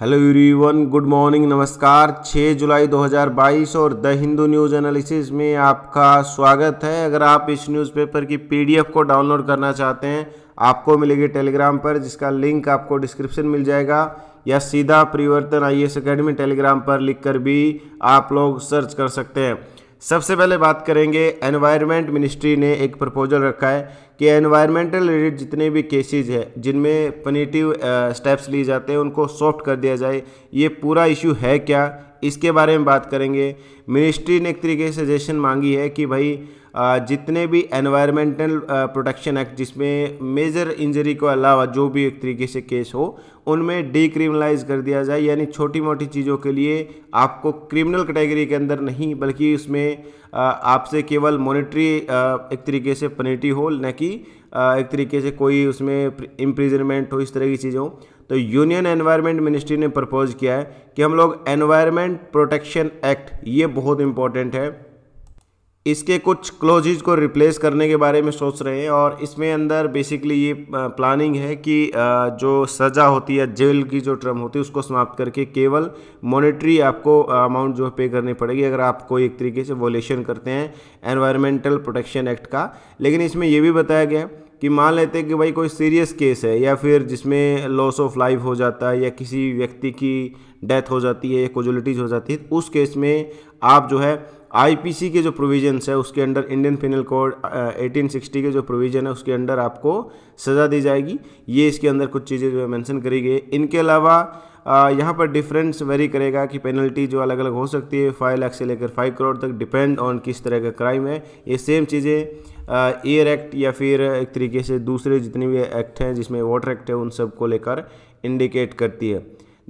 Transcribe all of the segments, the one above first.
hello everyone good morning नमस्कार 6 जुलाई 2022 और the Hindu news analysis में आपका स्वागत है अगर आप इस न्यूज़पेपर की पीडीएफ को डाउनलोड करना चाहते हैं आपको मिलेगी टेलीग्राम पर जिसका लिंक आपको डिस्क्रिप्शन मिल जाएगा या सीधा परिवर्तन आई एस अकेडमी टेलीग्राम पर लिखकर भी आप लोग सर्च कर सकते हैं सबसे पहले बात करेंगे एनवायरमेंट मिनिस्ट्री ने एक प्रपोजल रखा है कि एनवायरमेंटल रिलेटेड जितने भी केसेज है जिनमें पनीटिव स्टेप्स लिए जाते हैं उनको सॉफ्ट कर दिया जाए ये पूरा इशू है क्या इसके बारे में बात करेंगे मिनिस्ट्री ने एक तरीके से सजेशन मांगी है कि भाई जितने भी एनवायरमेंटल प्रोटेक्शन एक्ट जिसमें मेजर इंजरी को अलावा जो भी एक तरीके से केस हो उनमें डिक्रिमिनलाइज कर दिया जाए यानी छोटी मोटी चीज़ों के लिए आपको क्रिमिनल कैटेगरी के अंदर नहीं बल्कि उसमें आपसे केवल मॉनिटरी एक तरीके से पनिटी हो न कि एक तरीके से कोई उसमें इम्प्रिजनमेंट हो इस तरह की चीज़ें तो यूनियन एनवायरनमेंट मिनिस्ट्री ने प्रपोज किया है कि हम लोग एनवायरनमेंट प्रोटेक्शन एक्ट ये बहुत इंपॉर्टेंट है इसके कुछ क्लोजेज को रिप्लेस करने के बारे में सोच रहे हैं और इसमें अंदर बेसिकली ये प्लानिंग है कि जो सज़ा होती है जेल की जो टर्म होती है उसको समाप्त करके केवल मॉनेटरी आपको अमाउंट जो है पे करनी पड़ेगी अगर आप कोई एक तरीके से वोलेशन करते हैं एनवायरमेंटल प्रोटेक्शन एक्ट का लेकिन इसमें यह भी बताया गया कि मान लेते हैं कि भाई कोई सीरियस केस है या फिर जिसमें लॉस ऑफ लाइफ हो जाता है या किसी व्यक्ति की डेथ हो जाती है या कोजुलिटीज हो जाती है उस केस में आप जो है आईपीसी के जो प्रोविजंस है उसके अंडर इंडियन पिनल कोड 1860 के जो प्रोविजन है उसके अंडर आपको सज़ा दी जाएगी ये इसके अंदर कुछ चीज़ें जो है मैंसन करी गई इनके अलावा यहाँ पर डिफरेंस वेरी करेगा कि पेनल्टी जो अलग अलग हो सकती है फाइव लाख से लेकर फाइव करोड़ तक डिपेंड ऑन किस तरह का क्राइम है ये सेम चीज़ें एयर एक्ट या फिर एक तरीके से दूसरे जितने भी एक्ट हैं जिसमें वाटर एक्ट है उन सब को लेकर इंडिकेट करती है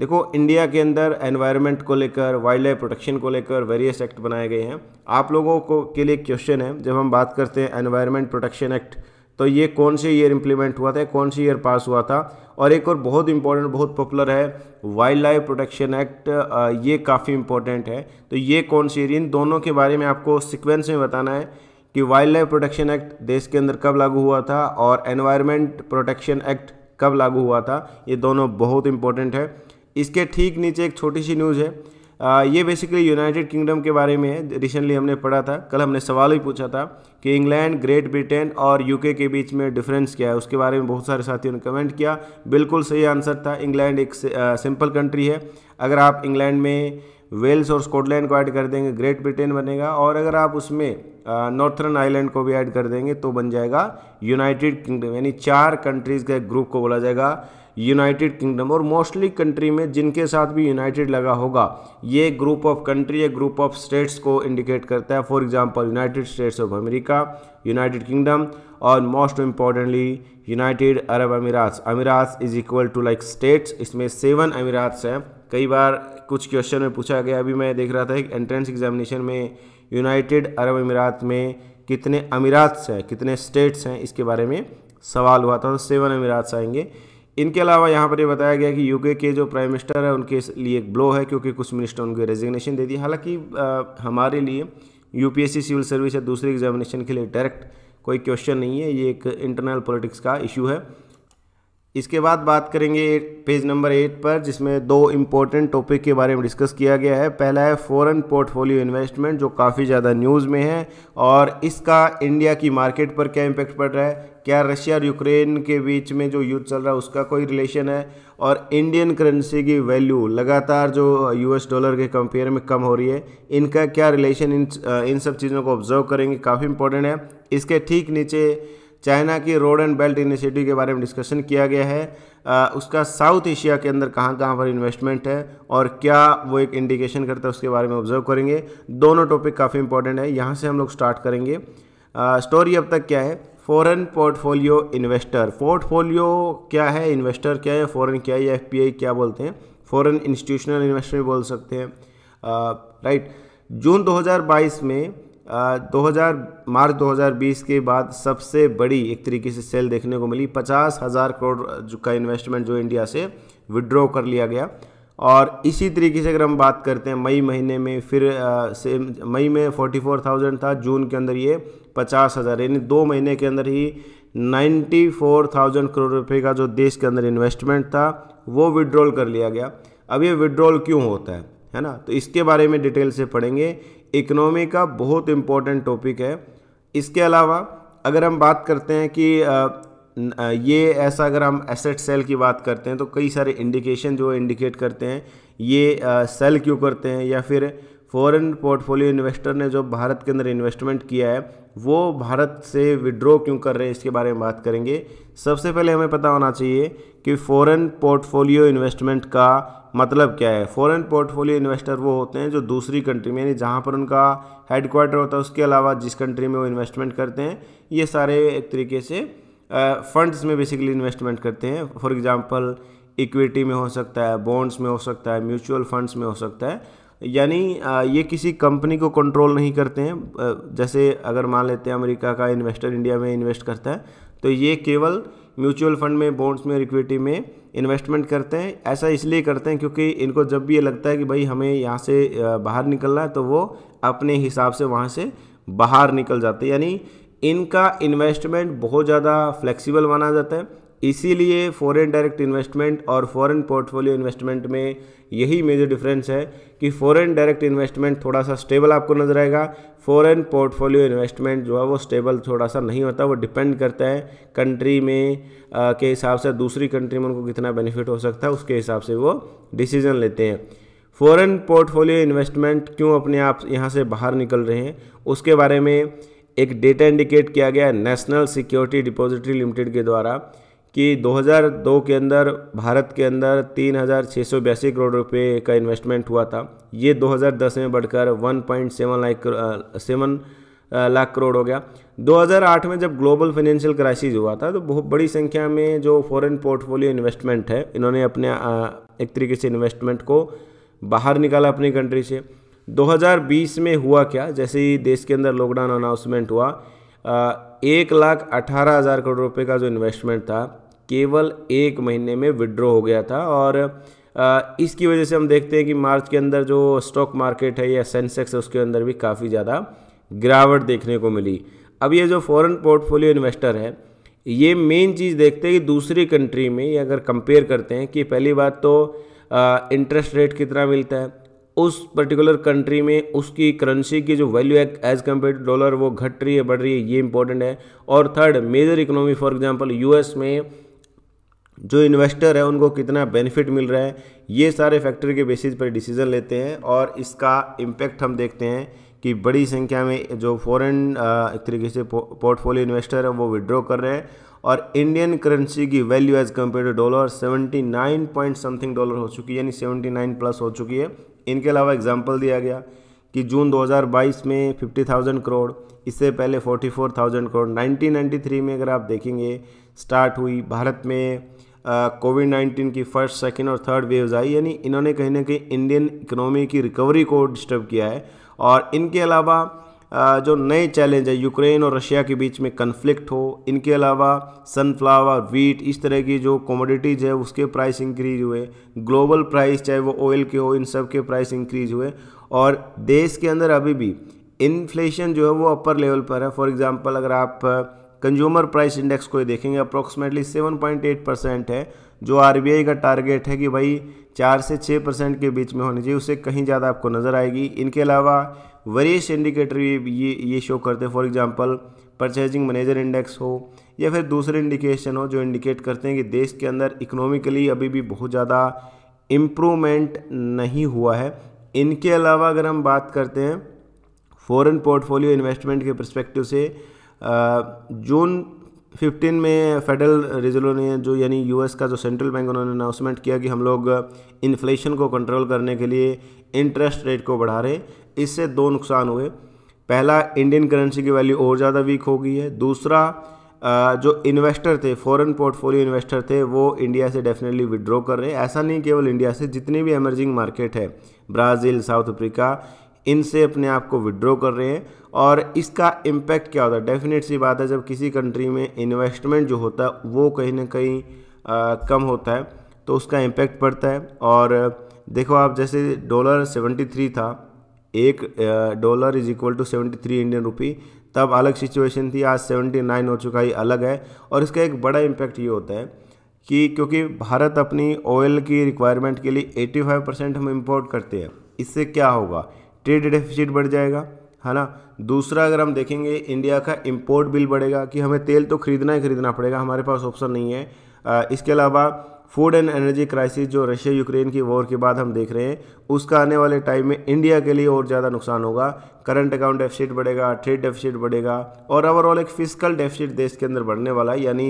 देखो इंडिया के अंदर एनवायरनमेंट को लेकर वाइल्ड लाइफ प्रोटेक्शन को लेकर वेरियस एक्ट बनाए गए हैं आप लोगों को के लिए क्वेश्चन है जब हम बात करते हैं एनवायरनमेंट प्रोटेक्शन एक्ट तो ये कौन से ईयर इम्प्लीमेंट हुआ था कौन से ईयर पास हुआ था और एक और बहुत इंपॉर्टेंट बहुत पॉपुलर है वाइल्ड लाइफ प्रोटेक्शन एक्ट ये काफ़ी इंपॉर्टेंट है तो ये कौन से इन दोनों के बारे में आपको सिक्वेंस में बताना है कि वाइल्ड लाइफ प्रोटेक्शन एक्ट देश के अंदर कब लागू हुआ था और एनवायरमेंट प्रोटेक्शन एक्ट कब लागू हुआ था ये दोनों बहुत इंपॉर्टेंट है इसके ठीक नीचे एक छोटी सी न्यूज़ है आ, ये बेसिकली यूनाइटेड किंगडम के बारे में है रिसेंटली हमने पढ़ा था कल हमने सवाल भी पूछा था कि इंग्लैंड ग्रेट ब्रिटेन और यूके के बीच में डिफरेंस क्या है उसके बारे में बहुत सारे साथियों ने कमेंट किया बिल्कुल सही आंसर था इंग्लैंड एक सिंपल कंट्री है अगर आप इंग्लैंड में वेल्स और स्कॉटलैंड को ऐड कर देंगे ग्रेट ब्रिटेन बनेगा और अगर आप उसमें नॉर्थर्न आइलैंड को भी ऐड कर देंगे तो बन जाएगा यूनाइटेड किंगडम यानी चार कंट्रीज़ के ग्रुप को बोला जाएगा यूनाइटेड किंगडम और मोस्टली कंट्री में जिनके साथ भी यूनाइटेड लगा होगा ये ग्रुप ऑफ कंट्री या ग्रुप ऑफ स्टेट्स को इंडिकेट करता है for example United States of America United Kingdom और most importantly United Arab Emirates Emirates is equal to like states इसमें सेवन अमीरात हैं कई बार कुछ क्वेश्चन में पूछा गया अभी मैं देख रहा था कि एंट्रेंस एग्जामिनेशन में यूनाइटेड अरब अमीरात में कितने अमीरात्स हैं कितने स्टेट्स हैं इसके बारे में सवाल हुआ था तो सेवन अमीरात्स आएंगे इनके अलावा यहाँ पर ये बताया गया कि यूके के जो प्राइम मिनिस्टर है उनके लिए एक ब्लो है क्योंकि कुछ मिनिस्टर उनके रेजिग्नेशन दे दी हालांकि हमारे लिए यूपीएससी सिविल सर्विस या दूसरे एग्जामिनेशन के लिए डायरेक्ट कोई क्वेश्चन नहीं है ये एक इंटरनल पॉलिटिक्स का इशू है इसके बाद बात करेंगे पेज नंबर एट पर जिसमें दो इम्पोर्टेंट टॉपिक के बारे में डिस्कस किया गया है पहला है फॉरेन पोर्टफोलियो इन्वेस्टमेंट जो काफ़ी ज़्यादा न्यूज़ में है और इसका इंडिया की मार्केट पर क्या इम्पैक्ट पड़ रहा है क्या रशिया और यूक्रेन के बीच में जो युद्ध चल रहा है उसका कोई रिलेशन है और इंडियन करेंसी की वैल्यू लगातार जो यूएस डॉलर के कंपेयर में कम हो रही है इनका क्या रिलेशन इन इन सब चीज़ों को ऑब्जर्व करेंगे काफ़ी इंपॉर्टेंट है इसके ठीक नीचे चाइना की रोड एंड बेल्ट इनिशिएटिव के बारे में डिस्कशन किया गया है आ, उसका साउथ एशिया के अंदर कहाँ कहाँ पर इन्वेस्टमेंट है और क्या वो एक इंडिकेशन करता है उसके बारे में ऑब्जर्व करेंगे दोनों टॉपिक काफ़ी इंपॉर्टेंट है यहाँ से हम लोग स्टार्ट करेंगे आ, स्टोरी अब तक क्या है फॉरेन पोर्टफोलियो इन्वेस्टर पोर्टफोलियो क्या है इन्वेस्टर क्या है फॉरेन क्या है एफ क्या बोलते हैं फॉरेन इंस्टीट्यूशनल इन्वेस्टर भी बोल सकते हैं राइट जून 2022 में 2000 मार्च 2020 के बाद सबसे बड़ी एक तरीके से सेल देखने को मिली पचास हज़ार करोड़ का इन्वेस्टमेंट जो इंडिया से विड्रॉ कर लिया गया और इसी तरीके से अगर हम बात करते हैं मई महीने में फिर से मई में 44,000 था जून के अंदर ये पचास हज़ार यानी दो महीने के अंदर ही 94,000 करोड़ रुपए का जो देश के अंदर इन्वेस्टमेंट था वो विड्रॉल कर लिया गया अब ये विड्रॉल क्यों होता है है ना तो इसके बारे में डिटेल से पढ़ेंगे इकनॉमी का बहुत इम्पोर्टेंट टॉपिक है इसके अलावा अगर हम बात करते हैं कि ये ऐसा अगर हम एसेट सेल की बात करते हैं तो कई सारे इंडिकेशन जो इंडिकेट करते हैं ये सेल क्यों करते हैं या फिर फॉरेन पोर्टफोलियो इन्वेस्टर ने जो भारत के अंदर इन्वेस्टमेंट किया है वो भारत से विड्रॉ क्यों कर रहे हैं इसके बारे में बात करेंगे सबसे पहले हमें पता होना चाहिए कि फॉरेन पोर्टफोलियो इन्वेस्टमेंट का मतलब क्या है फॉरेन पोर्टफोलियो इन्वेस्टर वो होते हैं जो दूसरी कंट्री में यानी जहाँ पर उनका हेड क्वार्टर होता है उसके अलावा जिस कंट्री में वो इन्वेस्टमेंट करते हैं ये सारे एक तरीके से फंड्स में बेसिकली इन्वेस्टमेंट करते हैं फॉर एग्ज़ाम्पल इक्विटी में हो सकता है बॉन्ड्स में हो सकता है म्यूचुअल फंड्स में हो सकता है यानी ये किसी कंपनी को कंट्रोल नहीं करते हैं जैसे अगर मान लेते हैं अमेरिका का इन्वेस्टर इंडिया में इन्वेस्ट करता है तो ये केवल म्यूचुअल फंड में बॉन्ड्स में इक्विटी में इन्वेस्टमेंट करते हैं ऐसा इसलिए करते हैं क्योंकि इनको जब भी ये लगता है कि भाई हमें यहाँ से बाहर निकलना है तो वो अपने हिसाब से वहाँ से बाहर निकल जाते हैं यानी इनका इन्वेस्टमेंट बहुत ज़्यादा फ्लेक्सिबल माना जाता है इसीलिए फॉरेन डायरेक्ट इन्वेस्टमेंट और फॉरेन पोर्टफोलियो इन्वेस्टमेंट में यही मेजर डिफरेंस है कि फॉरेन डायरेक्ट इन्वेस्टमेंट थोड़ा सा स्टेबल आपको नजर आएगा फॉरेन पोर्टफोलियो इन्वेस्टमेंट जो है वो स्टेबल थोड़ा सा नहीं होता वो डिपेंड करता है कंट्री में आ, के हिसाब से दूसरी कंट्री में उनको कितना बेनिफिट हो सकता है उसके हिसाब से वो डिसीजन लेते हैं फॉरेन पोर्टफोलियो इन्वेस्टमेंट क्यों अपने आप यहाँ से बाहर निकल रहे हैं उसके बारे में एक डेटा इंडिकेट किया गया है नेशनल सिक्योरिटी डिपॉजिटरी लिमिटेड के द्वारा कि 2002 के अंदर भारत के अंदर तीन करोड़ रुपए का इन्वेस्टमेंट हुआ था ये 2010 में बढ़कर 1.7 लाख सेवन लाख करोड़ हो गया 2008 में जब ग्लोबल फाइनेंशियल क्राइसिस हुआ था तो बहुत बड़ी संख्या में जो फॉरेन पोर्टफोलियो इन्वेस्टमेंट है इन्होंने अपने एक तरीके से इन्वेस्टमेंट को बाहर निकाला अपनी कंट्री से 2020 में हुआ क्या जैसे ही देश के अंदर लॉकडाउन अनाउंसमेंट हुआ एक लाख अठारह हज़ार करोड़ रुपए का जो इन्वेस्टमेंट था केवल एक महीने में विड्रॉ हो गया था और इसकी वजह से हम देखते हैं कि मार्च के अंदर जो स्टॉक मार्केट है या सेंसेक्स है उसके अंदर भी काफ़ी ज़्यादा गिरावट देखने को मिली अब ये जो फॉरेन पोर्टफोलियो इन्वेस्टर है ये मेन चीज़ देखते हैं कि दूसरी कंट्री में ये अगर कंपेयर करते हैं कि पहली बात तो इंटरेस्ट रेट कितना मिलता है उस पर्टिकुलर कंट्री में उसकी करेंसी की जो वैल्यू है एज कम्पेयर टू डॉलर वो घट रही है बढ़ रही है ये इंपॉर्टेंट है और third major economy for example US में जो इन्वेस्टर है उनको कितना बेनिफिट मिल रहा है ये सारे फैक्टर के बेसिस पर डिसीजन लेते हैं और इसका इम्पैक्ट हम देखते हैं कि बड़ी संख्या में जो फॉरेन एक तरीके से पोर्टफोलियो इन्वेस्टर है वो विड्रॉ कर रहे हैं और इंडियन करेंसी की value as compare to dollar seventy nine point something dollar हो चुकी है यानी सेवेंटी नाइन प्लस हो चुकी है इनके अलावा एग्जाम्पल दिया गया कि जून 2022 में 50,000 करोड़ इससे पहले 44,000 करोड़ 1993 में अगर आप देखेंगे स्टार्ट हुई भारत में कोविड नाइन्टीन की फर्स्ट सेकेंड और थर्ड वेव्स आई यानी इन्होंने कहीं ना कहीं इंडियन इकोनॉमी की रिकवरी को डिस्टर्ब किया है और इनके अलावा जो नए चैलेंज है यूक्रेन और रशिया के बीच में कन्फ्लिक्ट हो इनके अलावा सनफ्लावर वीट इस तरह की जो कमोडिटीज़ है उसके प्राइस इंक्रीज हुए ग्लोबल प्राइस चाहे वो ऑयल के हो इन सब के प्राइस इंक्रीज हुए और देश के अंदर अभी भी इन्फ्लेशन जो है वो अपर लेवल पर है फॉर एग्ज़ाम्पल अगर आप कंज्यूमर प्राइस इंडेक्स को देखेंगे approximately seven point eight percent है जो आरबीआई का टारगेट है कि भाई चार से छः परसेंट के बीच में होनी चाहिए उससे कहीं ज़्यादा आपको नज़र आएगी इनके अलावा वरियस इंडिकेटर भी ये ये शो करते हैं for example purchasing manager index हो या फिर दूसरे इंडिकेशन हो जो इंडिकेट करते हैं कि देश के अंदर इकोनॉमिकली अभी भी बहुत ज़्यादा इम्प्रूवमेंट नहीं हुआ है इनके अलावा अगर हम बात करते हैं फॉरेन पोर्टफोलियो इन्वेस्टमेंट के परस्पेक्टिव से जून फिफ्टीन में फेडरल रिजर्व ने जो यानी यूएस का जो सेंट्रल बैंक उन्होंने अनाउंसमेंट किया कि हम लोग इन्फ्लेशन को कंट्रोल करने के लिए इंटरेस्ट रेट को बढ़ा रहे इससे दो नुकसान हुए पहला इंडियन करेंसी की वैल्यू और ज़्यादा वीक हो गई है दूसरा जो इन्वेस्टर थे फॉरेन पोर्टफोलियो इन्वेस्टर थे वो इंडिया से डेफिनेटली विड्रॉ कर रहे हैं ऐसा नहीं केवल इंडिया से जितनी भी एमर्जिंग मार्केट है ब्राज़ील साउथ अफ्रीका इनसे अपने आप को विड्रॉ कर रहे हैं और इसका इम्पैक्ट क्या होता है डेफिनेट सी बात है जब किसी कंट्री में इन्वेस्टमेंट जो होता है वो कहीं ना कहीं कम होता है तो उसका इम्पैक्ट पड़ता है और देखो आप जैसे डॉलर सेवेंटी थ्री था एक dollar is equal to seventy three Indian rupee तब अलग सिचुएशन थी आज सेवेंटी नाइन हो चुका है अलग है और इसका एक बड़ा इम्पैक्ट ये होता है कि क्योंकि भारत अपनी ऑयल की रिक्वायरमेंट के लिए 85 परसेंट हम इम्पोर्ट करते हैं इससे क्या होगा ट्रेड डेफिसिट बढ़ जाएगा है ना दूसरा अगर हम देखेंगे इंडिया का इम्पोर्ट बिल बढ़ेगा कि हमें तेल तो खरीदना ही खरीदना पड़ेगा हमारे पास ऑप्शन नहीं है आ, इसके अलावा फूड एंड एनर्जी क्राइसिस जो रशिया यूक्रेन की वॉर के बाद हम देख रहे हैं उसका आने वाले टाइम में इंडिया के लिए और ज़्यादा नुकसान होगा करंट अकाउंट डेफिसिट बढ़ेगा ट्रेड डेफिसिट बढ़ेगा और ओवरऑल एक फिजिकल डेफिसिट देश के अंदर बढ़ने वाला है यानी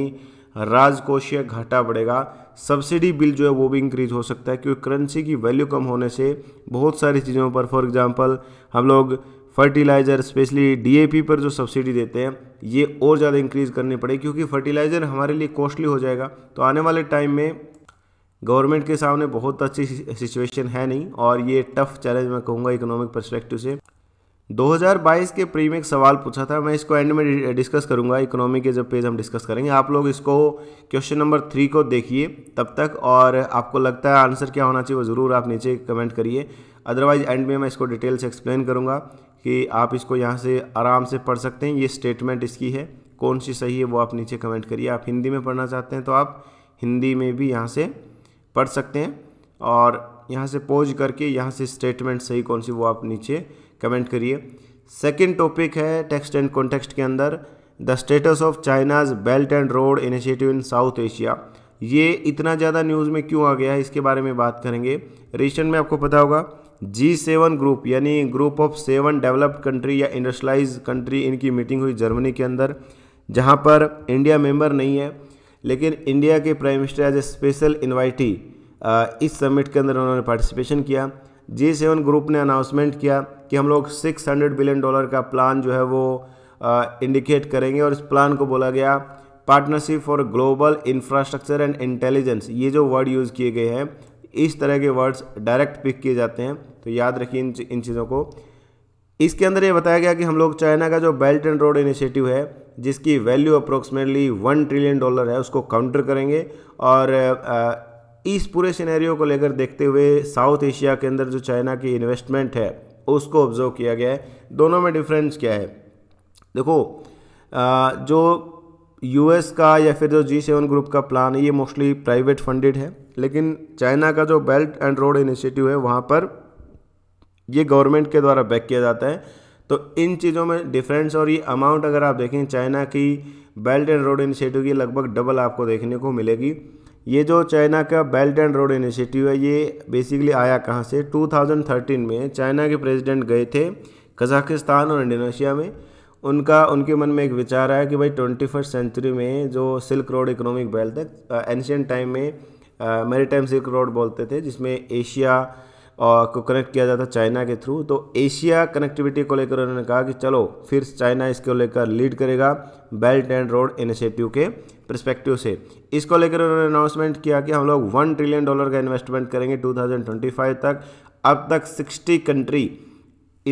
राजकोषीय घाटा बढ़ेगा सब्सिडी बिल जो है वो भी इंक्रीज हो सकता है क्योंकि करेंसी की वैल्यू कम होने से बहुत सारी चीज़ों पर फॉर एग्जांपल हम लोग फर्टिलाइज़र स्पेशली डीएपी पर जो सब्सिडी देते हैं ये और ज़्यादा इंक्रीज़ करनी पड़ेगी क्योंकि फर्टिलाइज़र हमारे लिए कॉस्टली हो जाएगा तो आने वाले टाइम में गवर्नमेंट के सामने बहुत अच्छी सिचुएशन है नहीं और ये टफ चैलेंज मैं कहूँगा इकोनॉमिक परस्पेक्टिव से 2022 के प्री में एक सवाल पूछा था मैं इसको एंड में डिस्कस करूंगा इकोनॉमी के जब पेज हम डिस्कस करेंगे आप लोग इसको क्वेश्चन नंबर थ्री को देखिए तब तक और आपको लगता है आंसर क्या होना चाहिए वो ज़रूर आप नीचे कमेंट करिए अदरवाइज एंड में मैं इसको डिटेल से एक्सप्लेन करूँगा कि आप इसको यहाँ से आराम से पढ़ सकते हैं ये स्टेटमेंट इसकी है कौन सी सही है वो आप नीचे कमेंट करिए आप हिंदी में पढ़ना चाहते हैं तो आप हिंदी में भी यहाँ से पढ़ सकते हैं और यहाँ से पोज करके यहाँ से स्टेटमेंट सही कौन सी वो आप नीचे कमेंट करिए सेकेंड टॉपिक है टेक्स्ट एंड कॉन्टेक्स्ट के अंदर the status of China's belt and road initiative in South Asia ये इतना ज़्यादा न्यूज़ में क्यों आ गया है इसके बारे में बात करेंगे रिसेंट में आपको पता होगा जी सेवन ग्रुप यानी group of seven developed country या इंडस्ट्रलाइज कंट्री इनकी मीटिंग हुई जर्मनी के अंदर जहाँ पर इंडिया मेंबर नहीं है लेकिन इंडिया के prime minister as a special invitee इस समिट के अंदर उन्होंने पार्टिसिपेशन किया जी सेवन ग्रुप ने अनाउंसमेंट किया कि हम लोग 600 बिलियन डॉलर का प्लान जो है वो इंडिकेट करेंगे और इस प्लान को बोला गया partnership for global infrastructure and intelligence ये जो वर्ड यूज़ किए गए हैं इस तरह के वर्ड्स डायरेक्ट पिक किए जाते हैं तो याद रखिए इन इन चीज़ों को इसके अंदर ये बताया गया कि हम लोग चाइना का जो बेल्ट एंड रोड इनिशिएटिव है जिसकी value approximately one trillion dollar है उसको काउंटर करेंगे और इस पूरे सिनेरियो को लेकर देखते हुए साउथ एशिया के अंदर जो चाइना की इन्वेस्टमेंट है उसको ऑब्जर्व किया गया है दोनों में डिफरेंस क्या है देखो जो यूएस का या फिर जो जी सेवन ग्रुप का प्लान है ये मोस्टली प्राइवेट फंडेड है लेकिन चाइना का जो बेल्ट एंड रोड इनिशिएटिव है वहाँ पर ये गवर्नमेंट के द्वारा बैक किया जाता है तो इन चीज़ों में डिफरेंस और ये अमाउंट अगर आप देखें चाइना की बेल्ट एंड रोड इनिशिएटिव की लगभग डबल आपको देखने को मिलेगी ये जो चाइना का बेल्ट एंड रोड इनिशिएटिव है ये बेसिकली आया कहाँ से 2013 में चाइना के प्रेसिडेंट गए थे कजाकिस्तान और इंडोनेशिया में उनका उनके मन में एक विचार आया कि भाई ट्वेंटी फर्स्ट सेंचुरी में जो सिल्क रोड इकोनॉमिक बेल्ट है एंशियन टाइम में मेरी टाइम सिल्क रोड बोलते थे जिसमें एशिया और को कनेक्ट किया जाता चाइना के थ्रू तो एशिया कनेक्टिविटी को लेकर उन्होंने कहा कि चलो फिर चाइना इसको लेकर लीड करेगा बेल्ट एंड रोड इनिशिएटिव के परस्पेक्टिव से इसको लेकर उन्होंने अनाउंसमेंट किया कि हम लोग वन ट्रिलियन डॉलर का इन्वेस्टमेंट करेंगे 2025 तक अब तक 60 कंट्री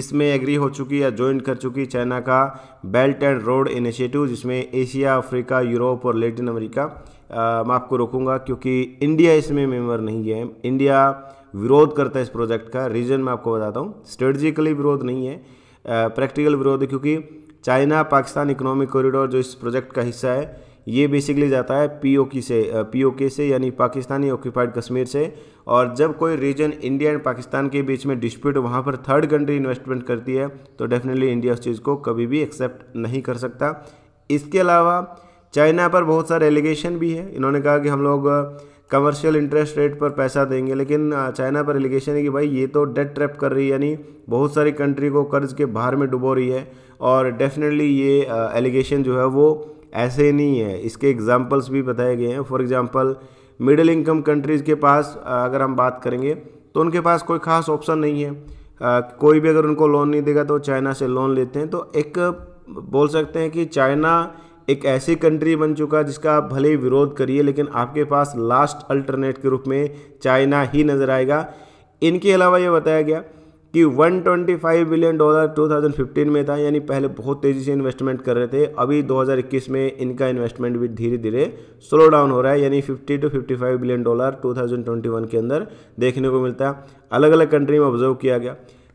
इसमें एग्री हो चुकी या ज्वाइन कर चुकी चाइना का बेल्ट एंड रोड इनिशिएटिव जिसमें एशिया अफ्रीका यूरोप और लेटिन अमेरिका मैं आपको रोकूंगा क्योंकि इंडिया इसमें मेम्बर नहीं है इंडिया विरोध करता है इस प्रोजेक्ट का रीज़न मैं आपको बताता हूँ स्ट्रेटजिकली विरोध नहीं है प्रैक्टिकल विरोध है क्योंकि चाइना पाकिस्तान इकोनॉमिक कॉरिडोर जो इस प्रोजेक्ट का हिस्सा है ये बेसिकली जाता है पी से पी से यानी पाकिस्तानी ऑक्यूपाइड कश्मीर से और जब कोई रीजन इंडिया एंड पाकिस्तान के बीच में डिस्प्यूट वहाँ पर थर्ड कंट्री इन्वेस्टमेंट करती है तो डेफिनेटली इंडिया उस चीज़ को कभी भी एक्सेप्ट नहीं कर सकता इसके अलावा चाइना पर बहुत सारे एलिगेशन भी है इन्होंने कहा कि हम लोग कमर्शियल इंटरेस्ट रेट पर पैसा देंगे लेकिन चाइना पर एलिगेशन है कि भाई ये तो डेट ट्रैप कर रही है यानी बहुत सारी कंट्री को कर्ज के बाहर में डुबो रही है और डेफिनेटली ये एलिगेशन जो है वो ऐसे ही नहीं है इसके एग्जाम्पल्स भी बताए गए हैं for example middle income countries के पास अगर हम बात करेंगे तो उनके पास कोई ख़ास ऑप्शन नहीं है कोई भी अगर उनको लोन नहीं देगा तो चाइना से लोन लेते हैं तो एक बोल सकते हैं कि चाइना एक ऐसी कंट्री बन चुका जिसका आप भले ही विरोध करिए लेकिन आपके पास लास्ट अल्टरनेट के रूप में चाइना ही नज़र आएगा इनके अलावा ये बताया गया कि 125 बिलियन डॉलर 2015 में था यानी पहले बहुत तेज़ी से इन्वेस्टमेंट कर रहे थे अभी 2021 में इनका इन्वेस्टमेंट भी धीरे धीरे स्लो डाउन हो रहा है यानी 50 टू 55 बिलियन डॉलर 2021 के अंदर देखने को मिलता है अलग अलग कंट्री में ऑब्जर्व किया गया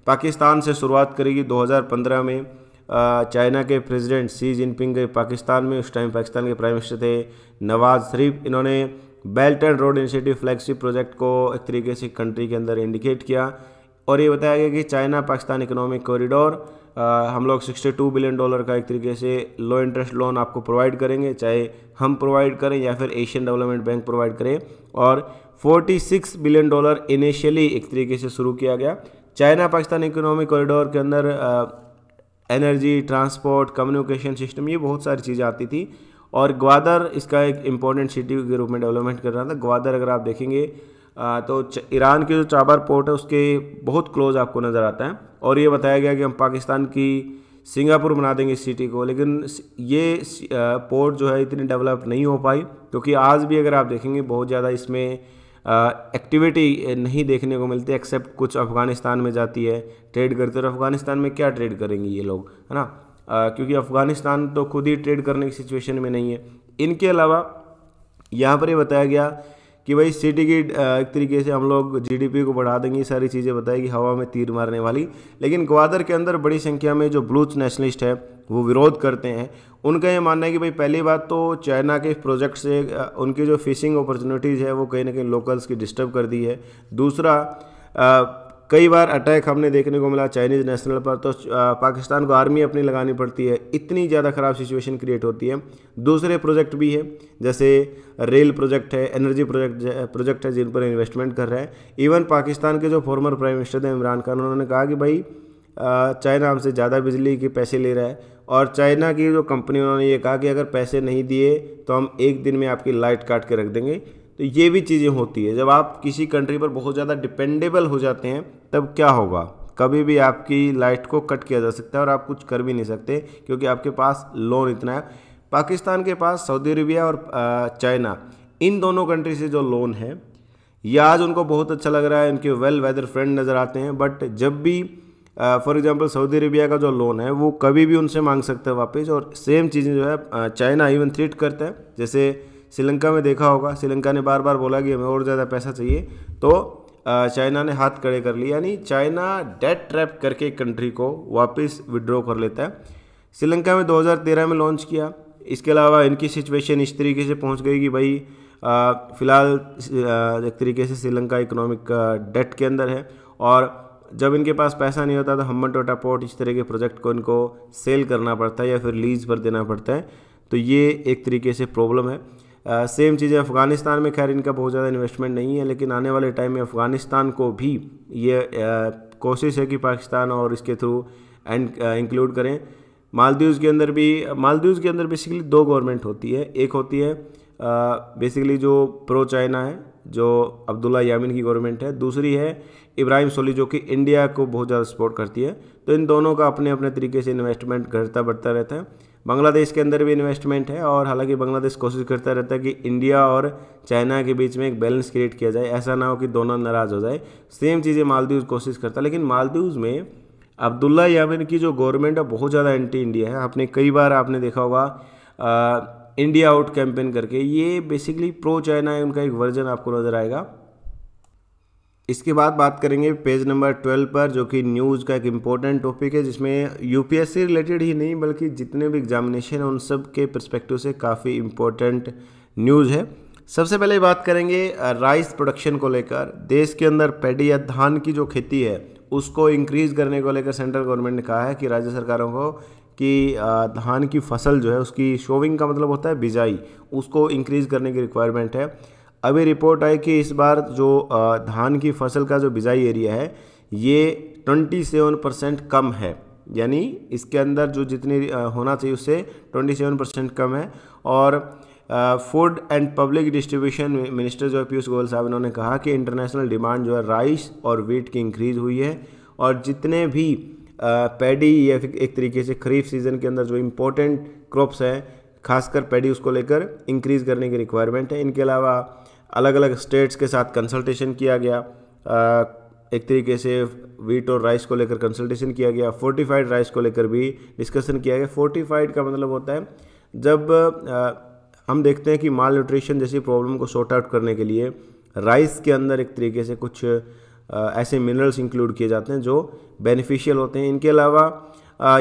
पाकिस्तान से शुरुआत करेगी 2015 में चाइना के प्रेसिडेंट सी जिनपिंग गए पाकिस्तान में उस टाइम पाकिस्तान के प्राइम मिनिस्टर थे नवाज शरीफ इन्होंने belt and road initiative flagship project को एक तरीके से कंट्री के अंदर इंडिकेट किया और ये बताया गया कि चाइना पाकिस्तान इकोनॉमिक कॉरिडोर हम लोग 62 बिलियन डॉलर का एक तरीके से लो इंटरेस्ट लोन आपको प्रोवाइड करेंगे चाहे हम प्रोवाइड करें या फिर एशियन डेवलपमेंट बैंक प्रोवाइड करें और 46 बिलियन डॉलर इनिशियली एक तरीके से शुरू किया गया चाइना पाकिस्तान इकोनॉमिक कॉरिडोर के अंदर एनर्जी ट्रांसपोर्ट कम्युनिकेशन सिस्टम ये बहुत सारी चीज़ें आती थी और ग्वादर इसका एक इम्पोर्टेंट सिटी के रूप में डेवलपमेंट कर रहा था ग्वादर अगर आप देखेंगे तो ईरान के जो चाबर पोर्ट है उसके बहुत क्लोज आपको नज़र आता है और ये बताया गया कि हम पाकिस्तान की सिंगापुर बना देंगे इस सिटी को लेकिन ये पोर्ट जो है इतनी डेवलप नहीं हो पाई क्योंकि आज भी अगर आप देखेंगे बहुत ज़्यादा इसमें एक्टिविटी नहीं देखने को मिलती एक्सेप्ट कुछ अफ़गानिस्तान में जाती है ट्रेड करते और अफ़गानिस्तान में क्या ट्रेड करेंगे ये लोग है ना आ, क्योंकि अफ़गानिस्तान तो खुद ही ट्रेड करने की सिचुएशन में नहीं है इनके अलावा यहाँ पर ये बताया गया कि भाई सिटी की एक तरीके से हम लोग जीडीपी को बढ़ा देंगे सारी चीज़ें बताई कि हवा में तीर मारने वाली लेकिन ग्वादर के अंदर बड़ी संख्या में जो ब्लूथ नेशनलिस्ट है वो विरोध करते हैं उनका ये मानना है कि भाई पहली बात तो चाइना के प्रोजेक्ट से उनकी जो फिशिंग अपॉर्चुनिटीज़ है वो कहीं ना कहीं लोकल्स की डिस्टर्ब कर दी है दूसरा कई बार अटैक हमने देखने को मिला चाइनीज़ नेशनल पर तो पाकिस्तान को आर्मी अपनी लगानी पड़ती है इतनी ज़्यादा ख़राब सिचुएशन क्रिएट होती है दूसरे प्रोजेक्ट भी है जैसे रेल प्रोजेक्ट है एनर्जी प्रोजेक्ट प्रोजेक्ट है जिन पर इन्वेस्टमेंट कर रहे हैं इवन पाकिस्तान के जो फॉर्मर प्राइम मिनिस्टर थे इमरान खान उन्होंने कहा कि भाई चाइना हमसे ज़्यादा बिजली के पैसे ले रहा है और चाइना की जो कंपनी उन्होंने ये कहा कि अगर पैसे नहीं दिए तो हम एक दिन में आपकी लाइट काट के रख देंगे तो ये भी चीज़ें होती है जब आप किसी कंट्री पर बहुत ज़्यादा डिपेंडेबल हो जाते हैं तब क्या होगा कभी भी आपकी लाइट को कट किया जा सकता है और आप कुछ कर भी नहीं सकते क्योंकि आपके पास लोन इतना है पाकिस्तान के पास सऊदी अरबिया और चाइना इन दोनों कंट्री से जो लोन है यह आज उनको बहुत अच्छा लग रहा है इनके वेल वेदर फ्रेंड नज़र आते हैं बट जब भी फॉर एग्जांपल सऊदी अरबिया का जो लोन है वो कभी भी उनसे मांग सकते हैं वापस और सेम चीज़ें जो है चाइना इवन थ्रीट करते हैं जैसे श्रीलंका में देखा होगा श्रीलंका ने बार बार बोला कि हमें और ज़्यादा पैसा चाहिए तो चाइना ने हाथ खड़े कर लिए यानी चाइना डेट ट्रैप करके कंट्री को वापस विड्रॉ कर लेता है श्रीलंका में 2013 में लॉन्च किया इसके अलावा इनकी सिचुएशन इस तरीके से पहुंच गई कि भाई फ़िलहाल एक तरीके से श्रीलंका इकोनॉमिक डेट के अंदर है और जब इनके पास पैसा नहीं होता तो हम्बन टोटा पोर्ट इस तरह के प्रोजेक्ट को इनको सेल करना पड़ता है या फिर लीज पर देना पड़ता है तो ये एक तरीके से प्रॉब्लम है सेम चीज़ें अफ़गानिस्तान में खैर इनका बहुत ज़्यादा इन्वेस्टमेंट नहीं है लेकिन आने वाले टाइम में अफ़गानिस्तान को भी ये कोशिश है कि पाकिस्तान और इसके थ्रू एंड इंक्लूड करें मालदीव्स के अंदर भी मालदीव्स के अंदर बेसिकली दो गवर्नमेंट होती है एक होती है बेसिकली जो प्रो चाइना है जो अब्दुल्ला यामिन की गवर्नमेंट है दूसरी है इब्राहिम सोली जो कि इंडिया को बहुत ज़्यादा सपोर्ट करती है तो इन दोनों का अपने अपने तरीके से इन्वेस्टमेंट घटता बढ़ता रहता है बांग्लादेश के अंदर भी इन्वेस्टमेंट है और हालांकि बांग्लादेश कोशिश करता रहता है कि इंडिया और चाइना के बीच में एक बैलेंस क्रिएट किया जाए ऐसा ना हो कि दोनों नाराज़ हो जाए सेम चीज़ें मालदीव कोशिश करता है लेकिन मालदीव में अब्दुल्ला यामिन की जो गवर्नमेंट है बहुत ज़्यादा एंटी इंडिया है आपने कई बार आपने देखा होगा इंडिया आउट कैंपेन करके ये बेसिकली प्रो चाइना है उनका एक वर्जन आपको नज़र आएगा इसके बाद बात करेंगे पेज नंबर ट्वेल्व पर जो कि न्यूज़ का एक इम्पॉर्टेंट टॉपिक है जिसमें यूपीएससी रिलेटेड ही नहीं बल्कि जितने भी एग्जामिनेशन हैं उन सब के परस्पेक्टिव से काफ़ी इम्पोर्टेंट न्यूज़ है सबसे पहले बात करेंगे राइस प्रोडक्शन को लेकर देश के अंदर पेडी या धान की जो खेती है उसको इंक्रीज करने को लेकर सेंट्रल गवर्नमेंट ने कहा है कि राज्य सरकारों को कि धान की फसल जो है उसकी शोविंग का मतलब होता है बिजाई उसको इंक्रीज़ करने की रिक्वायरमेंट है अभी रिपोर्ट आई कि इस बार जो धान की फसल का जो बिजाई एरिया है ये 27 परसेंट कम है यानी इसके अंदर जो जितनी होना चाहिए उससे 27 परसेंट कम है और food and public distribution minister जो है पीयूष गोयल साहब इन्होंने कहा कि इंटरनेशनल डिमांड जो है राइस और वीट की इंक्रीज़ हुई है और जितने भी पैडी या फिर एक तरीके से खरीफ सीज़न के अंदर जो इम्पोर्टेंट क्रॉप्स हैं खासकर पैडी उसको लेकर इंक्रीज़ करने की रिक्वायरमेंट है इनके अलावा अलग अलग स्टेट्स के साथ कंसल्टेशन किया गया एक तरीके से वीट और राइस को लेकर कंसल्टेशन किया गया फोर्टिफाइड राइस को लेकर भी डिस्कशन किया गया फोर्टिफाइड का मतलब होता है जब आ, हम देखते हैं कि माल न्यूट्रिशन जैसी प्रॉब्लम को सॉर्ट आउट करने के लिए राइस के अंदर एक तरीके से कुछ आ, ऐसे मिनरल्स इंक्लूड किए जाते हैं जो बेनिफिशियल होते हैं इनके अलावा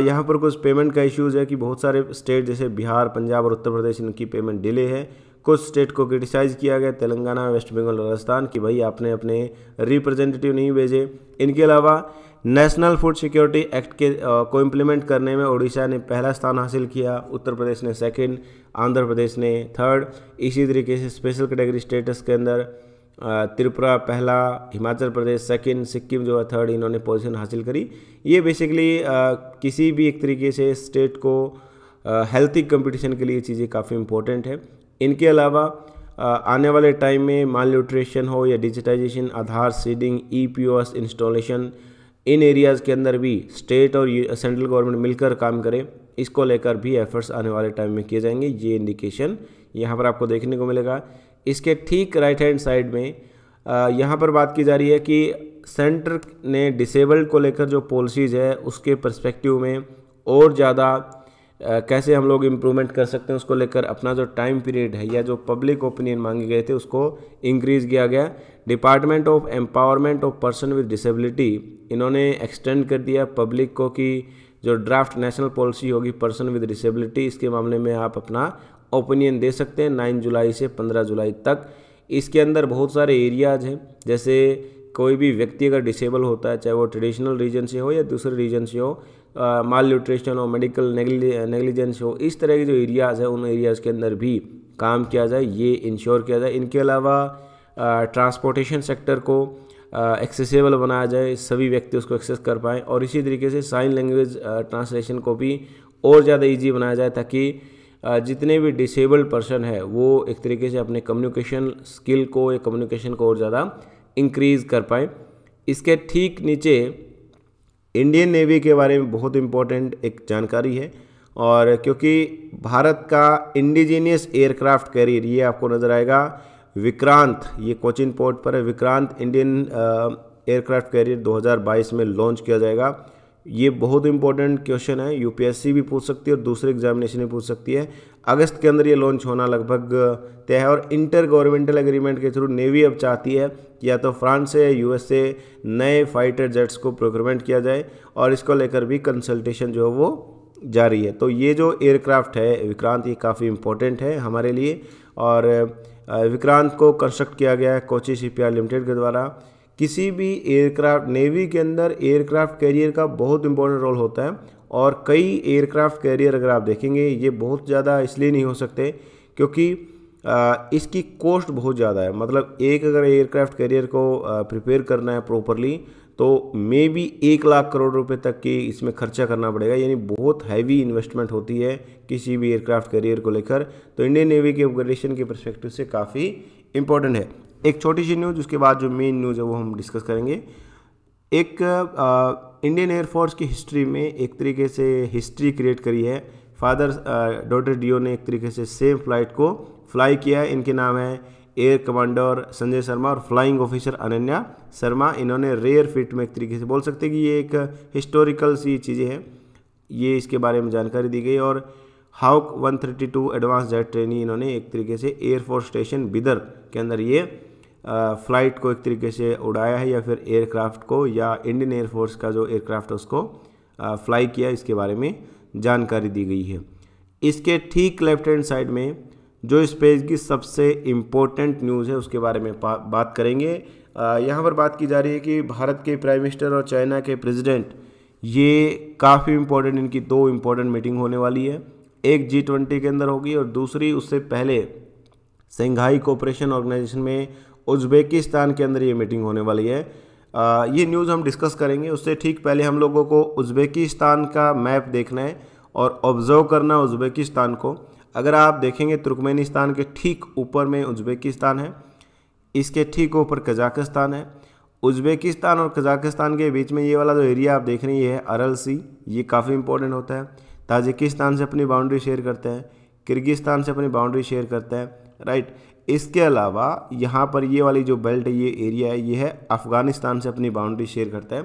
यहाँ पर कुछ पेमेंट का इश्यूज़ है कि बहुत सारे स्टेट जैसे बिहार पंजाब और उत्तर प्रदेश इनकी पेमेंट डिले है कुछ स्टेट को क्रिटिसाइज़ किया गया तेलंगाना वेस्ट बंगाल राजस्थान कि भाई आपने अपने रिप्रेजेंटेटिव नहीं भेजे इनके अलावा नेशनल फूड सिक्योरिटी एक्ट के आ, को इम्प्लीमेंट करने में ओडिशा ने पहला स्थान हासिल किया उत्तर प्रदेश ने सेकंड, आंध्र प्रदेश ने थर्ड इसी तरीके से स्पेशल कैटेगरी स्टेटस के अंदर त्रिपुरा पहला हिमाचल प्रदेश सेकंड सिक्किम जो है थर्ड इन्होंने पोजीशन हासिल करी ये बेसिकली किसी भी एक तरीके से स्टेट को हेल्थी कंपटीशन के लिए चीज़ें काफ़ी इंपॉर्टेंट है इनके अलावा आने वाले टाइम में माल न्यूट्रिशन हो या digitization Aadhaar seeding e e installation in areas के अंदर भी स्टेट और सेंट्रल गवर्नमेंट मिलकर काम करें इसको लेकर भी एफर्ट्स आने वाले टाइम में किए जाएंगे ये इंडिकेशन यहाँ पर आपको देखने को मिलेगा इसके ठीक राइट हैंड साइड में यहाँ पर बात की जा रही है कि सेंटर ने डिसेबल्ड को लेकर जो पॉलिसीज़ है उसके परस्पेक्टिव में और ज़्यादा कैसे हम लोग इम्प्रूवमेंट कर सकते हैं उसको लेकर अपना जो टाइम पीरियड है या जो पब्लिक ओपिनियन मांगे गए थे उसको इंक्रीज़ किया गया department of empowerment of person with disability इन्होंने एक्सटेंड कर दिया पब्लिक को कि जो ड्राफ्ट नेशनल पॉलिसी होगी पर्सन विद डिसेबिलिटी इसके मामले में आप अपना ओपिनियन दे सकते हैं नाइन जुलाई से पंद्रह जुलाई तक इसके अंदर बहुत सारे एरियाज हैं जैसे कोई भी व्यक्ति अगर डिसेबल होता है चाहे वो ट्रेडिशनल रीजन से हो या दूसरे रीजन से हो माल न्यूट्रिशन हो मेडिकल नेगलिजेंस हो इस तरह के जो एरियाज़ हैं उन एरियाज़ के अंदर भी काम किया जाए ये इंश्योर किया जाए इनके अलावा ट्रांसपोर्टेशन सेक्टर को एक्सेसिबल बनाया जाए सभी व्यक्ति उसको एक्सेस कर पाएँ और इसी तरीके से साइन लैंग्वेज ट्रांसलेशन को भी और ज़्यादा ईजी बनाया जाए ताकि जितने भी डिसेबल्ड पर्सन है वो एक तरीके से अपने कम्युनिकेशन स्किल को या कम्युनिकेशन को और ज़्यादा इंक्रीज़ कर पाएँ इसके ठीक नीचे इंडियन नेवी के बारे में बहुत इम्पोर्टेंट एक जानकारी है और क्योंकि भारत का इंडिजीनियस एयरक्राफ्ट कैरियर ये आपको नज़र आएगा विक्रांत ये कोचिन पोर्ट पर है विक्रांत इंडियन एयरक्राफ्ट कैरियर 2022 में लॉन्च किया जाएगा ये बहुत इंपॉर्टेंट क्वेश्चन है यूपीएससी भी पूछ सकती है और दूसरे एग्जामिनेशन भी पूछ सकती है अगस्त के अंदर ये लॉन्च होना लगभग तय है और इंटर गवर्नमेंटल एग्रीमेंट के थ्रू नेवी अब चाहती है कि या तो फ्रांस से या यूएस से नए फाइटर जेट्स को प्रोक्रमेंट किया जाए और इसको लेकर भी कंसल्टेशन जो है वो जारी है तो ये जो एयरक्राफ्ट है विक्रांत ये काफ़ी इम्पोर्टेंट है हमारे लिए और विक्रांत को कंस्ट्रक्ट किया गया है कोची सी लिमिटेड के द्वारा किसी भी एयरक्राफ्ट नेवी के अंदर एयरक्राफ्ट कैरियर का बहुत इंपॉर्टेंट रोल होता है और कई एयरक्राफ्ट कैरियर अगर आप देखेंगे ये बहुत ज़्यादा इसलिए नहीं हो सकते क्योंकि इसकी कॉस्ट बहुत ज़्यादा है मतलब एक अगर एयरक्राफ्ट कैरियर को प्रिपेयर करना है प्रॉपरली तो मे बी एक लाख करोड़ रुपए तक की इसमें खर्चा करना पड़ेगा यानी बहुत हैवी इन्वेस्टमेंट होती है किसी भी एयरक्राफ्ट कैरियर को लेकर तो इंडियन नेवी के अपग्रेडेशन के परस्पेक्टिव से काफ़ी इंपॉर्टेंट है एक छोटी सी न्यूज़ उसके बाद जो मेन न्यूज़ है वो हम डिस्कस करेंगे एक इंडियन एयरफोर्स की हिस्ट्री में एक तरीके से हिस्ट्री क्रिएट करी है फादर डॉटर डीओ ने एक तरीके से सेम फ्लाइट को फ्लाई किया है इनके नाम है एयर कमांडर संजय शर्मा और फ्लाइंग ऑफिसर अनन्या शर्मा इन्होंने रेयर फिट में एक तरीके से बोल सकते कि ये एक हिस्टोरिकल सी चीज़ें हैं ये इसके बारे में जानकारी दी गई और हाउक 132 एडवांस जेट ट्रेनिंग इन्होंने एक तरीके से एयरफोर्स स्टेशन बिदर के अंदर ये फ्लाइट को एक तरीके से उड़ाया है या फिर एयरक्राफ्ट को या इंडियन एयरफोर्स का जो एयरक्राफ्ट है उसको फ्लाई किया इसके बारे में जानकारी दी गई है इसके ठीक लेफ्ट हैंड साइड में जो इस पेज की सबसे इम्पोर्टेंट न्यूज़ है उसके बारे में बात करेंगे यहाँ पर बात की जा रही है कि भारत के प्राइम मिनिस्टर और चाइना के प्रेसिडेंट ये काफ़ी इम्पोर्टेंट इनकी दो इम्पोर्टेंट मीटिंग होने वाली है एक जी ट्वेंटी के अंदर होगी और दूसरी उससे पहले सेंघाई कोऑपरेशन ऑर्गेनाइजेशन में उज्बेकिस्तान के अंदर ये मीटिंग होने वाली है आ, ये न्यूज़ हम डिस्कस करेंगे उससे ठीक पहले हम लोगों को उज्बेकिस्तान का मैप देखना है और ऑब्जर्व करना उज्बेकिस्तान को अगर आप देखेंगे तुर्कमेनिस्तान के ठीक ऊपर में उज्बेकिस्तान है इसके ठीक ऊपर कजाकिस्तान है उज्बेकिस्तान और कजाकिस्तान के बीच में ये वाला जो एरिया आप देख रहे हैं ये है अरल सी ये काफ़ी इंपॉर्टेंट होता है ताजिकिस्तान से अपनी बाउंड्री शेयर करते हैं किर्गिस्तान से अपनी बाउंड्री शेयर करते हैं राइट इसके अलावा यहाँ पर ये वाली जो बेल्ट है ये एरिया है ये है अफ़गानिस्तान से अपनी बाउंड्री शेयर करता है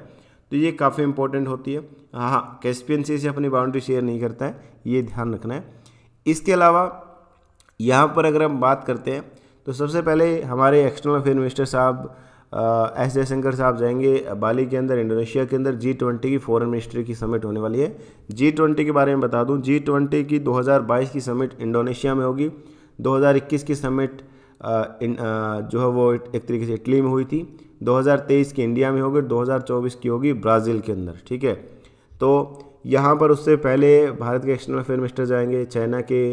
तो ये काफ़ी इंपॉर्टेंट होती है हाँ हाँ कैस्पियन सी से अपनी बाउंड्री शेयर नहीं करता है ये ध्यान रखना है इसके अलावा यहाँ पर अगर हम बात करते हैं तो सबसे पहले हमारे एक्सटर्नल अफेयर मिनिस्टर साहब एस जयशंकर साहब जाएंगे बाली के अंदर इंडोनेशिया के अंदर जी ट्वेंटी की फॉरेन मिनिस्ट्री की समिट होने वाली है जी ट्वेंटी के बारे में बता दूं जी ट्वेंटी की 2022 की समिट इंडोनेशिया में होगी 2021 की समिट इन जो है वो एक तरीके से इटली में हुई थी 2023 की इंडिया में होगी 2024 की होगी ब्राज़ील के अंदर ठीक है तो यहाँ पर उससे पहले भारत के एक्सटर्नल अफेयर मिनिस्टर जाएंगे चाइना के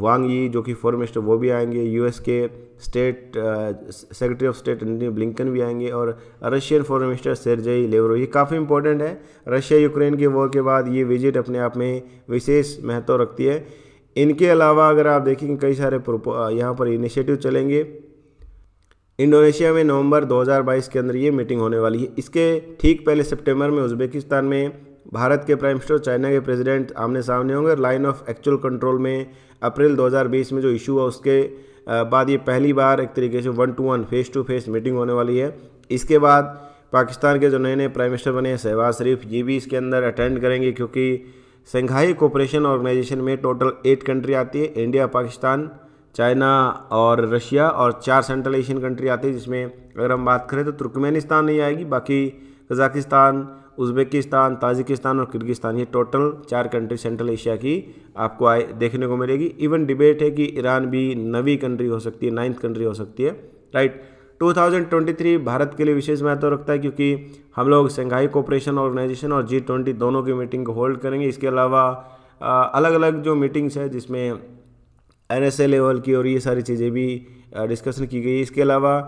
वांग यी जो कि फॉरन मिनिस्टर वो भी आएंगे यूएस के state secretary of state Antony Blinken भी आएंगे और रशियन फॉरन मिनिस्टर सेरजई लेवरो ये काफ़ी इंपॉर्टेंट है रशिया यूक्रेन के वॉर के बाद ये विजिट अपने आप में विशेष महत्व रखती है इनके अलावा अगर आप देखेंगे कई सारे यहाँ पर इनिशिएटिव चलेंगे इंडोनेशिया में नवंबर 2022 के अंदर ये मीटिंग होने वाली है इसके ठीक पहले सितंबर में उज्बेकिस्तान में भारत के प्राइम मिनिस्टर चाइना के प्रेसिडेंट आमने सामने होंगे लाइन ऑफ एक्चुअल कंट्रोल में अप्रैल 2020 में जो इशू हुआ उसके बाद ये पहली बार एक तरीके से one to one face to face meeting होने वाली है इसके बाद पाकिस्तान के जो नए नए प्राइम मिनिस्टर बने हैं शहबाज शरीफ ये भी इसके अंदर अटेंड करेंगे क्योंकि शंघाई कोऑपरेशन ऑर्गेनाइजेशन में टोटल एट कंट्री आती है इंडिया पाकिस्तान चाइना और रशिया और चार सेंट्रल एशियन कंट्री आती है जिसमें अगर हम बात करें तो तुर्कमेनिस्तान नहीं आएगी बाकी कजाकिस्तान उज़्बेकिस्तान ताजिकिस्तान और किर्गिस्तान ये टोटल चार कंट्री सेंट्रल एशिया की आपको आए देखने को मिलेगी इवन डिबेट है कि ईरान भी नवी कंट्री हो सकती है नाइन्थ कंट्री हो सकती है राइट 2023 भारत के लिए विशेष महत्व रखता है क्योंकि हम लोग शंघाई कोऑपरेशन ऑर्गेनाइजेशन और जी ट्वेंटी दोनों की मीटिंग को होल्ड करेंगे इसके अलावा अलग अलग जो मीटिंग्स है जिसमें एन लेवल की और ये सारी चीज़ें भी डिस्कशन की गई इसके अलावा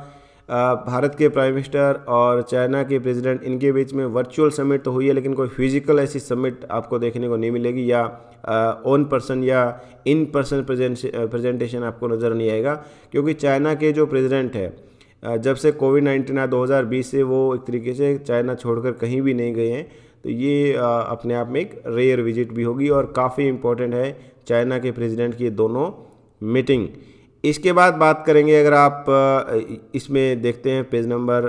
भारत के प्राइम मिनिस्टर और चाइना के प्रेसिडेंट इनके बीच में वर्चुअल समिट तो हुई है लेकिन कोई फिजिकल ऐसी समिट आपको देखने को नहीं मिलेगी या ऑन पर्सन या इन पर्सन प्रेजेंटेशन आपको नज़र नहीं आएगा क्योंकि चाइना के जो प्रेसिडेंट है जब से कोविड नाइन्टीन आया दो से वो एक तरीके से चाइना छोड़कर कहीं भी नहीं गए हैं तो ये अपने आप में एक रेयर विजिट भी होगी और काफ़ी इम्पोर्टेंट है चाइना के प्रेसिडेंट की दोनों मीटिंग इसके बाद बात करेंगे अगर आप इसमें देखते हैं पेज नंबर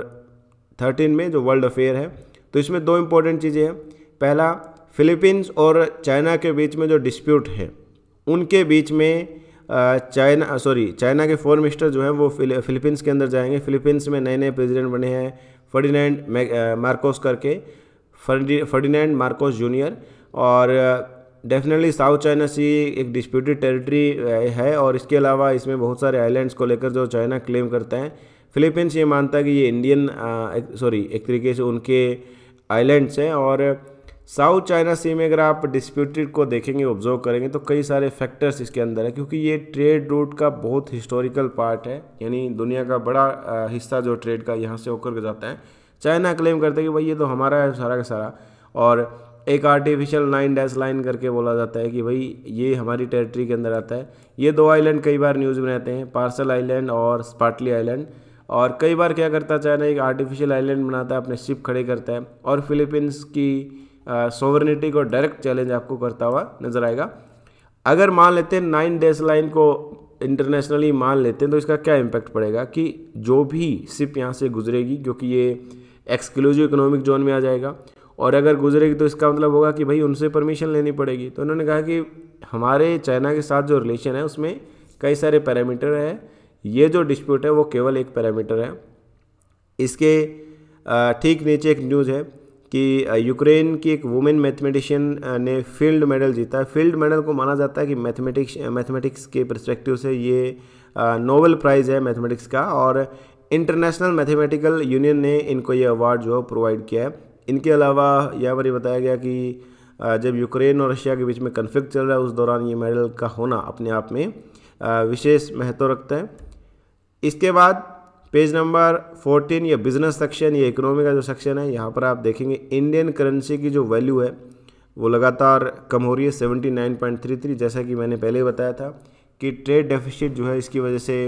थर्टीन में जो वर्ल्ड अफेयर है तो इसमें दो इम्पोर्टेंट चीज़ें हैं पहला फिलीपींस और चाइना के बीच में जो डिस्प्यूट है उनके बीच में चाइना सॉरी चाइना के फोर मिनिस्टर जो हैं वो फिल, फिलीपींस के अंदर जाएंगे फिलीपींस में नए नए प्रेसिडेंट बने हैं फर्डीनैंड मार्कोस करके फर्डीनैंड मार्कोस जूनियर और डेफिनेटली साउथ चाइना सी एक डिस्प्यूटेड टेरिटरी है और इसके अलावा इसमें बहुत सारे आइलैंड्स को लेकर जो चाइना क्लेम करता है फिलीपींस ये मानता है कि ये इंडियन सॉरी एक तरीके से उनके आइलैंड्स हैं और साउथ चाइना सी में अगर आप डिस्प्यूटेड को देखेंगे ऑब्जर्व करेंगे तो कई सारे फैक्टर्स इसके अंदर है क्योंकि ये ट्रेड रूट का बहुत हिस्टोरिकल पार्ट है यानी दुनिया का बड़ा हिस्सा जो ट्रेड का यहाँ से होकर जाता है चाइना क्लेम करता है कि भाई ये तो हमारा है सारा का सारा और एक आर्टिफिशियल लाइन डैश लाइन करके बोला जाता है कि भाई ये हमारी टेरिटरी के अंदर आता है ये दो आइलैंड कई बार न्यूज़ में रहते हैं पार्सल आइलैंड और स्पाटली आइलैंड और कई बार क्या करता है चाइना एक आर्टिफिशियल आइलैंड बनाता है अपने शिप खड़े करता है और फिलीपींस की सोवरनिटी को डायरेक्ट चैलेंज आपको करता हुआ नजर आएगा अगर मान लेते हैं नाइन डेज लाइन को इंटरनेशनली मान लेते हैं तो इसका क्या इम्पैक्ट पड़ेगा कि जो भी सिप यहाँ से गुजरेगी क्योंकि ये एक्सक्लूसिव इकोनॉमिक जोन में आ जाएगा और अगर गुजरेगी तो इसका मतलब होगा कि भाई उनसे परमिशन लेनी पड़ेगी तो उन्होंने कहा कि हमारे चाइना के साथ जो रिलेशन है उसमें कई सारे पैरामीटर है ये जो डिस्प्यूट है वो केवल एक पैरामीटर है इसके ठीक नीचे एक न्यूज़ है कि यूक्रेन की एक वुमेन मैथमेटिशियन ने फील्ड मेडल जीता है फील्ड मेडल को माना जाता है कि मैथमेटिक्स मैथमेटिक्स के परस्पेक्टिव से ये नोबल प्राइज़ है मैथमेटिक्स का और इंटरनेशनल मैथमेटिकल यूनियन ने इनको ये अवार्ड जो है प्रोवाइड किया है इनके अलावा यहाँ पर ये बताया गया कि जब यूक्रेन और रशिया के बीच में कन्फ्लिक्ट चल रहा है उस दौरान ये मेडल का होना अपने आप में विशेष महत्व रखता है इसके बाद पेज नंबर 14 ये बिजनेस सेक्शन ये इकोनॉमी का जो सेक्शन है यहाँ पर आप देखेंगे इंडियन करेंसी की जो वैल्यू है वो लगातार कम हो रही है 79.33 जैसा कि मैंने पहले बताया था कि ट्रेड डेफिसिट जो है इसकी वजह से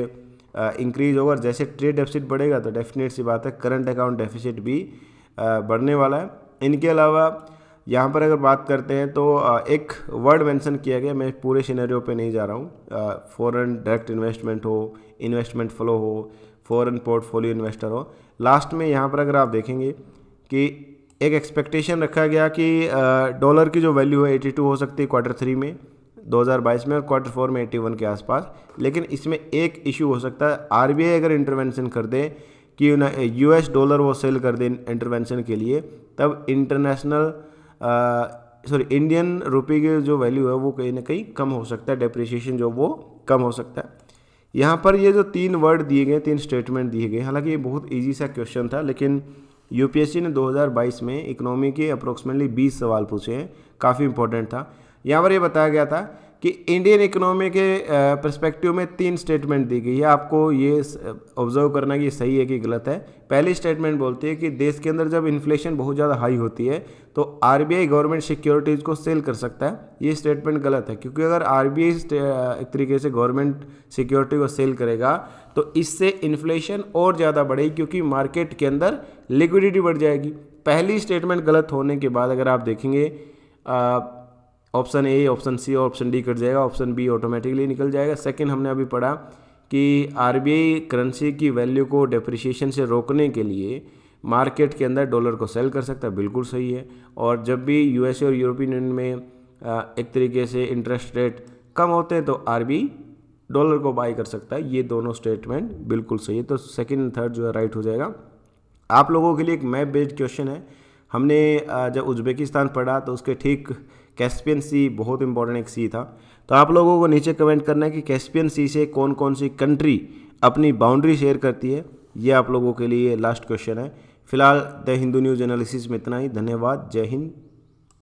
इंक्रीज होगा और जैसे ट्रेड डेफिसिट बढ़ेगा तो डेफिनेट सी बात है करंट अकाउंट डेफिसिट भी बढ़ने वाला है इनके अलावा यहाँ पर अगर बात करते हैं तो एक वर्ड मेंशन किया गया मैं पूरे सिनेरियो पे नहीं जा रहा हूँ फॉरेन डायरेक्ट इन्वेस्टमेंट हो इन्वेस्टमेंट फ्लो हो फॉरेन पोर्टफोलियो इन्वेस्टर हो लास्ट में यहाँ पर अगर आप देखेंगे कि एक एक्सपेक्टेशन रखा गया कि डॉलर की जो वैल्यू है एटी हो सकती है क्वार्टर थ्री में 2022 में और क्वार्टर फोर में 81 के आसपास लेकिन इसमें एक इशू हो सकता है आर अगर इंटरवेंशन कर दे कि एस डॉलर वो सेल कर दें इंटरवेंशन के लिए तब इंटरनेशनल सॉरी इंडियन रुपये की जो वैल्यू है वो कहीं ना कहीं कम हो सकता है डेप्रिसिएशन जो वो कम हो सकता है यहाँ पर ये जो तीन वर्ड दिए गए तीन स्टेटमेंट दिए गए हालांकि ये बहुत ईजी सा क्वेश्चन था लेकिन यूपीएससी ने 2022 में इकोनॉमी के अप्रोक्सीमेटली 20 सवाल पूछे हैं काफ़ी इंपॉर्टेंट था यहाँ पर ये बताया गया था कि इंडियन इकोनॉमी के परस्पेक्टिव में तीन स्टेटमेंट दी गई है आपको ये ऑब्जर्व करना कि सही है कि गलत है पहली स्टेटमेंट बोलती है कि देश के अंदर जब इन्फ्लेशन बहुत ज़्यादा हाई होती है तो आर गवर्नमेंट सिक्योरिटीज़ को सेल कर सकता है ये स्टेटमेंट गलत है क्योंकि अगर आर एक तरीके से गवर्नमेंट सिक्योरिटी को सेल करेगा तो इससे इन्फ्लेशन और ज़्यादा बढ़ेगी क्योंकि मार्केट के अंदर लिक्विडिटी बढ़ जाएगी पहली स्टेटमेंट गलत होने के बाद अगर आप देखेंगे ऑप्शन ए ऑप्शन सी और ऑप्शन डी कट जाएगा ऑप्शन बी ऑटोमेटिकली निकल जाएगा सेकंड हमने अभी पढ़ा कि आर करेंसी की वैल्यू को डेप्रिशिएशन से रोकने के लिए मार्केट के अंदर डॉलर को सेल कर सकता है बिल्कुल सही है और जब भी यूएसए और यूरोपियन यूनियन में एक तरीके से इंटरेस्ट रेट कम होते हैं तो आर डॉलर को बाई कर सकता है ये दोनों स्टेटमेंट बिल्कुल सही है तो सेकेंड थर्ड जो है राइट हो जाएगा आप लोगों के लिए एक मैप बेस्ड क्वेश्चन है हमने जब उज्बेकिस्तान पढ़ा तो उसके ठीक कैस्पियन सी बहुत इंपॉर्टेंट एक सी था तो आप लोगों को नीचे कमेंट करना है कि कैस्पियन सी से कौन कौन सी कंट्री अपनी बाउंड्री शेयर करती है ये आप लोगों के लिए लास्ट क्वेश्चन है फिलहाल द हिंदू न्यूज़ एनालिसिस में इतना ही धन्यवाद जय हिंद